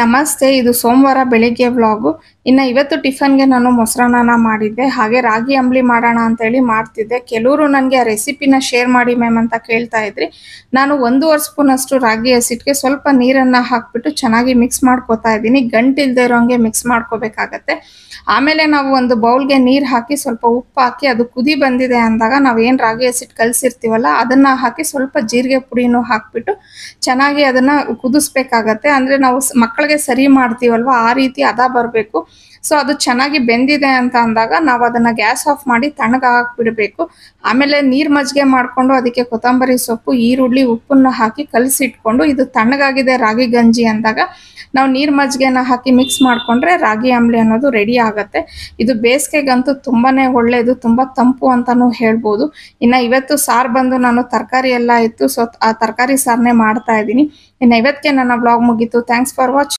ನಮಸ್ತೆ ಇದು ಸೋಮವಾರ ಬೆಳಿಗ್ಗೆ ವ್ಲಾಗು ಇನ್ನು ಇವತ್ತು ಟಿಫನ್ಗೆ ನಾನು ಮೊಸರನ್ನ ಮಾಡಿದ್ದೆ ಹಾಗೆ ರಾಗಿ ಅಂಬ್ಲಿ ಮಾಡೋಣ ಅಂತೇಳಿ ಮಾಡ್ತಿದ್ದೆ ಕೆಲವರು ನನಗೆ ಆ ರೆಸಿಪಿನ ಶೇರ್ ಮಾಡಿ ಮ್ಯಾಮ್ ಅಂತ ಕೇಳ್ತಾ ಇದ್ರಿ ನಾನು ಒಂದೂವರೆ ಸ್ಪೂನ್ ಅಷ್ಟು ರಾಗಿ ಹಸಿಟ್ಟಿಗೆ ಸ್ವಲ್ಪ ನೀರನ್ನು ಹಾಕ್ಬಿಟ್ಟು ಚೆನ್ನಾಗಿ ಮಿಕ್ಸ್ ಮಾಡ್ಕೋತಾ ಇದ್ದೀನಿ ಗಂಟಿಲ್ದೇ ಇರೋಂಗೆ ಮಿಕ್ಸ್ ಮಾಡ್ಕೋಬೇಕಾಗತ್ತೆ ಆಮೇಲೆ ನಾವು ಒಂದು ಬೌಲ್ಗೆ ನೀರು ಹಾಕಿ ಸ್ವಲ್ಪ ಉಪ್ಪು ಹಾಕಿ ಅದು ಕುದಿ ಬಂದಿದೆ ಅಂದಾಗ ನಾವು ಏನು ರಾಗಿ ಹಸಿಟ್ಟು ಕಲಸಿರ್ತೀವಲ್ಲ ಅದನ್ನು ಹಾಕಿ ಸ್ವಲ್ಪ ಜೀರಿಗೆ ಪುಡಿನೂ ಹಾಕ್ಬಿಟ್ಟು ಚೆನ್ನಾಗಿ ಅದನ್ನು ಕುದಿಸ್ಬೇಕಾಗತ್ತೆ ಅಂದರೆ ನಾವು ಮಕ್ಕಳ ಒಳಗೆ ಸರಿ ಮಾಡ್ತೀವಲ್ವ ಆ ರೀತಿ ಅದ ಬರಬೇಕು ಸೊ ಅದು ಚೆನ್ನಾಗಿ ಬೆಂದಿದೆ ಅಂತ ಅಂದಾಗ ನಾವು ಅದನ್ನ ಗ್ಯಾಸ್ ಆಫ್ ಮಾಡಿ ತಣ್ಣಗೆ ಬಿಡಬೇಕು ಆಮೇಲೆ ನೀರ್ ಮಜ್ಜಿಗೆ ಮಾಡ್ಕೊಂಡು ಅದಕ್ಕೆ ಕೊತ್ತಂಬರಿ ಸೊಪ್ಪು ಈರುಳ್ಳಿ ಉಪ್ಪನ್ನು ಹಾಕಿ ಕಲಸಿಟ್ಕೊಂಡು ಇದು ತಣ್ಣಗಾಗಿದೆ ರಾಗಿ ಗಂಜಿ ಅಂದಾಗ ನಾವು ನೀರ್ ಮಜ್ಜಿಗೆನ ಹಾಕಿ ಮಿಕ್ಸ್ ಮಾಡ್ಕೊಂಡ್ರೆ ರಾಗಿ ಅಂಬ್ಲಿ ಅನ್ನೋದು ರೆಡಿ ಆಗುತ್ತೆ ಇದು ಬೇಸಿಗೆಗಂತೂ ತುಂಬಾನೇ ಒಳ್ಳೇದು ತುಂಬಾ ತಂಪು ಅಂತಲೂ ಹೇಳ್ಬೋದು ಇನ್ನ ಇವತ್ತು ಸಾರ್ ಬಂದು ನಾನು ತರಕಾರಿ ಎಲ್ಲ ಇತ್ತು ಸೊ ಆ ತರಕಾರಿ ಸಾರನ್ನೇ ಮಾಡ್ತಾ ಇದ್ದೀನಿ ಇನ್ನ ಇವತ್ತಿಗೆ ನನ್ನ ಬ್ಲಾಗ್ ಮುಗಿತು ಥ್ಯಾಂಕ್ಸ್ ಫಾರ್ ವಾಚ್